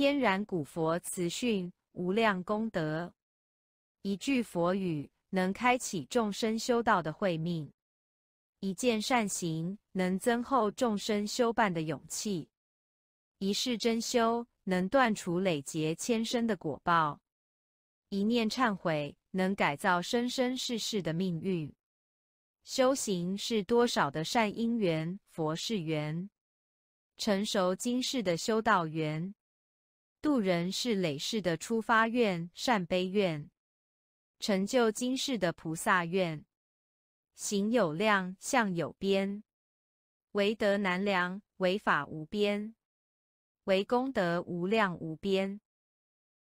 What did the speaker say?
天然古佛慈训无量功德，一句佛语能开启众生修道的慧命；一件善行能增厚众生修办的勇气；一世真修能断除累劫千生的果报；一念忏悔能改造生生世世的命运。修行是多少的善因缘？佛是缘，成熟今世的修道缘。度人是累世的出发愿、善悲愿，成就今世的菩萨愿。行有量，相有边；唯德难量，唯法无边，唯功德无量无边。